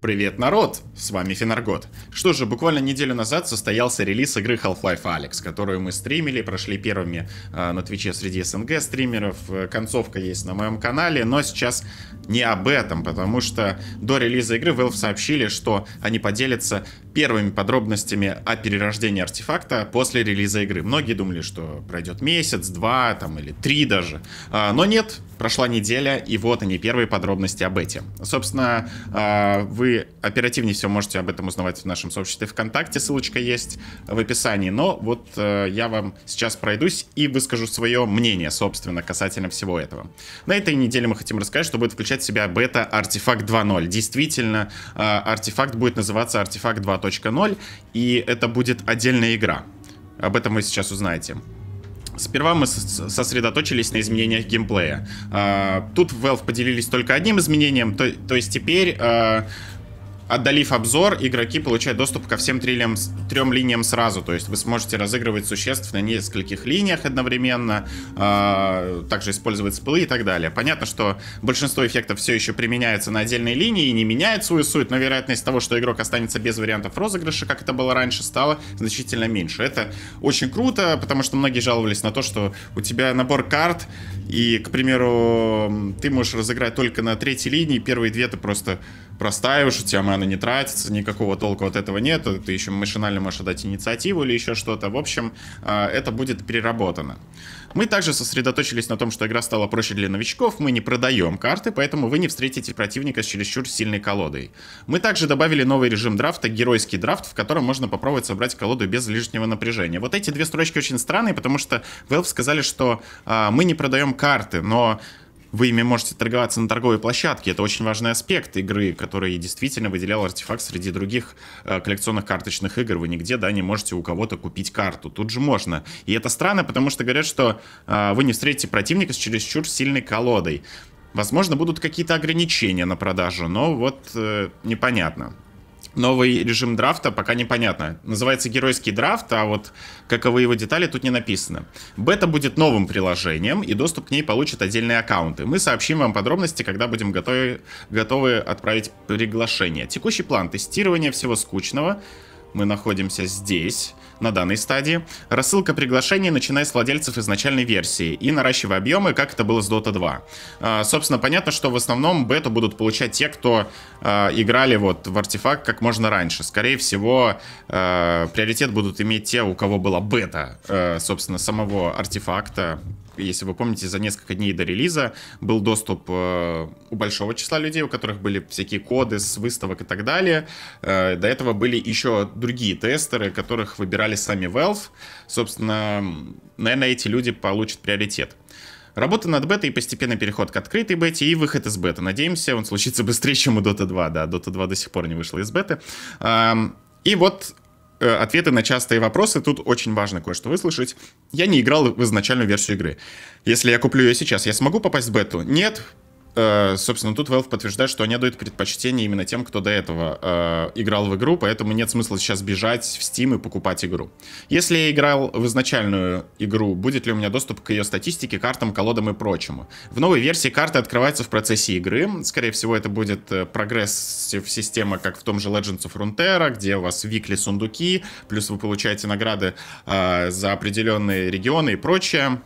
Привет, народ! С вами Финаргот. Что же, буквально неделю назад состоялся релиз игры Half-Life Alex, которую мы стримили, прошли первыми э, на Твиче среди СНГ стримеров. Э, концовка есть на моем канале, но сейчас не об этом, потому что до релиза игры Valve сообщили, что они поделятся первыми подробностями о перерождении артефакта после релиза игры. Многие думали, что пройдет месяц, два там, или три даже. Э, но нет, прошла неделя, и вот они, первые подробности об этом. Собственно, э, вы оперативнее всего можете об этом узнавать в нашем сообществе ВКонтакте, ссылочка есть в описании. Но вот э, я вам сейчас пройдусь и выскажу свое мнение, собственно, касательно всего этого. На этой неделе мы хотим рассказать, что будет включать в себя бета Артефакт 2.0. Действительно, э, артефакт будет называться Артефакт 2.0, и это будет отдельная игра. Об этом вы сейчас узнаете. Сперва мы сосредоточились на изменениях геймплея. Э, тут Valve поделились только одним изменением, то, то есть теперь э, отдалив обзор, игроки получают доступ ко всем трилям, трем линиям сразу. То есть вы сможете разыгрывать существ на нескольких линиях одновременно, э, также использовать сплы и так далее. Понятно, что большинство эффектов все еще применяется на отдельной линии и не меняет свою суть, но вероятность того, что игрок останется без вариантов розыгрыша, как это было раньше, стала значительно меньше. Это очень круто, потому что многие жаловались на то, что у тебя набор карт, и, к примеру, ты можешь разыграть только на третьей линии, первые две ты просто простаиваешь, у тебя мана не тратится, никакого толка от этого нет, ты еще машинально можешь отдать инициативу или еще что-то. В общем, а, это будет переработано. Мы также сосредоточились на том, что игра стала проще для новичков, мы не продаем карты, поэтому вы не встретите противника с чересчур сильной колодой. Мы также добавили новый режим драфта, геройский драфт, в котором можно попробовать собрать колоду без лишнего напряжения. Вот эти две строчки очень странные, потому что Valve сказали, что а, мы не продаем карты, но вы ими можете торговаться на торговой площадке. Это очень важный аспект игры, который действительно выделял артефакт среди других э, коллекционных карточных игр. Вы нигде, да, не можете у кого-то купить карту. Тут же можно. И это странно, потому что говорят, что э, вы не встретите противника с чересчур сильной колодой. Возможно, будут какие-то ограничения на продажу, но вот э, непонятно новый режим драфта пока непонятно. Называется геройский драфт, а вот каковы его детали тут не написано. Бета будет новым приложением, и доступ к ней получат отдельные аккаунты. Мы сообщим вам подробности, когда будем готовы, готовы отправить приглашение. Текущий план тестирования всего скучного мы находимся здесь, на данной стадии. Рассылка приглашений, начиная с владельцев изначальной версии и наращивая объемы, как это было с Dota 2. А, собственно, понятно, что в основном бету будут получать те, кто а, играли вот в артефакт как можно раньше. Скорее всего, а, приоритет будут иметь те, у кого была бета, а, собственно, самого артефакта если вы помните, за несколько дней до релиза был доступ э, у большого числа людей, у которых были всякие коды с выставок и так далее. Э, до этого были еще другие тестеры, которых выбирали сами Valve. Собственно, наверное, эти люди получат приоритет. Работа над бетой и постепенный переход к открытой бете и выход из беты. Надеемся, он случится быстрее, чем у Dota 2. Да, Dota 2 до сих пор не вышла из беты. Эм, и вот Э, ответы на частые вопросы. Тут очень важно кое-что выслушать. Я не играл в изначальную версию игры. Если я куплю ее сейчас, я смогу попасть в бету? Нет, Э, собственно, тут Valve подтверждает, что они дают предпочтение именно тем, кто до этого э, играл в игру, поэтому нет смысла сейчас бежать в Steam и покупать игру. Если я играл в изначальную игру, будет ли у меня доступ к ее статистике, картам, колодам и прочему? В новой версии карты открываются в процессе игры. Скорее всего, это будет э, прогресс в система, как в том же Legends of Runeterra, где у вас викли сундуки, плюс вы получаете награды э, за определенные регионы и прочее.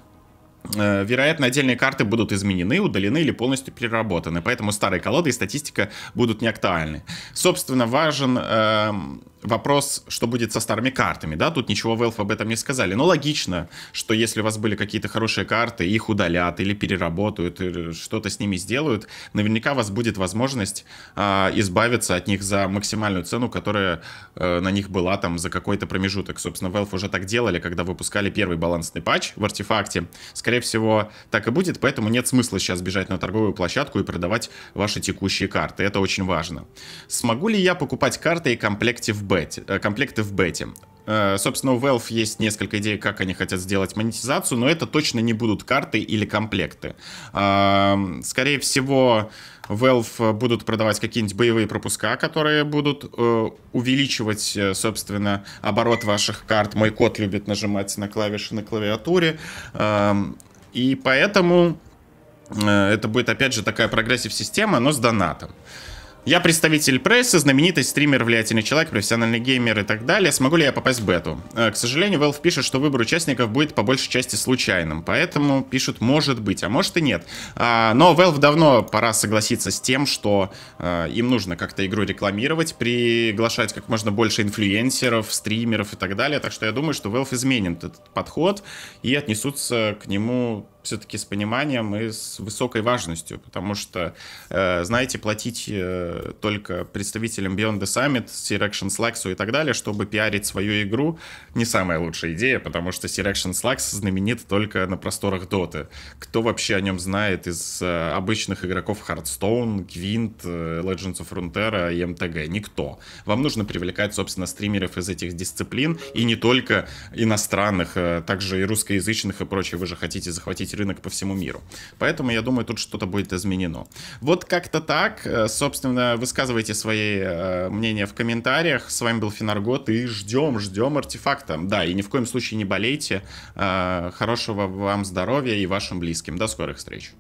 Э, вероятно, отдельные карты будут изменены, удалены или полностью переработаны, поэтому старые колоды и статистика будут неактуальны. Собственно, важен эм, вопрос, что будет со старыми картами, да, тут ничего Valve об этом не сказали. Но логично, что если у вас были какие-то хорошие карты, их удалят или переработают, или что-то с ними сделают, наверняка у вас будет возможность э, избавиться от них за максимальную цену, которая э, на них была там за какой-то промежуток. Собственно, Valve уже так делали, когда выпускали первый балансный патч в артефакте. Скорее всего, так и будет, поэтому нет смысла сейчас бежать на торговую площадку и продавать ваши текущие карты. Это очень важно. Смогу ли я покупать карты и комплекты в Б? бете, э, комплекты в бете. Э, собственно, у Valve есть несколько идей, как они хотят сделать монетизацию, но это точно не будут карты или комплекты. Э, скорее всего, Valve будут продавать какие-нибудь боевые пропуска, которые будут увеличивать, собственно, оборот ваших карт. Мой кот любит нажимать на клавиши на клавиатуре. Эм, и поэтому это будет, опять же, такая прогрессив-система, но с донатом. Я представитель прессы, знаменитый стример, влиятельный человек, профессиональный геймер и так далее. Смогу ли я попасть в бету? Э, к сожалению, Valve пишет, что выбор участников будет по большей части случайным. Поэтому пишут может быть, а может и нет. А, но Valve давно пора согласиться с тем, что э, им нужно как-то игру рекламировать, приглашать как можно больше инфлюенсеров, стримеров и так далее. Так что я думаю, что Valve изменит этот подход и отнесутся к нему все-таки с пониманием и с высокой важностью, потому что, э, знаете, платить э, только представителям Beyond the Summit, Selection Slacks и так далее, чтобы пиарить свою игру, не самая лучшая идея, потому что Selection Slacks знаменит только на просторах Dota. Кто вообще о нем знает из э, обычных игроков Hearthstone, Gwent, Legends of Runeterra и MTG? Никто. Вам нужно привлекать, собственно, стримеров из этих дисциплин, и не только иностранных, также и русскоязычных и прочее. Вы же хотите захватить есть рынок по всему миру. Поэтому я думаю, тут что-то будет изменено. Вот как-то так. Э, собственно, высказывайте свои э, мнения в комментариях. С вами был Финаргот и ждем, ждем артефакта. Да, и ни в коем случае не болейте. Э, хорошего вам здоровья и вашим близким. До скорых встреч.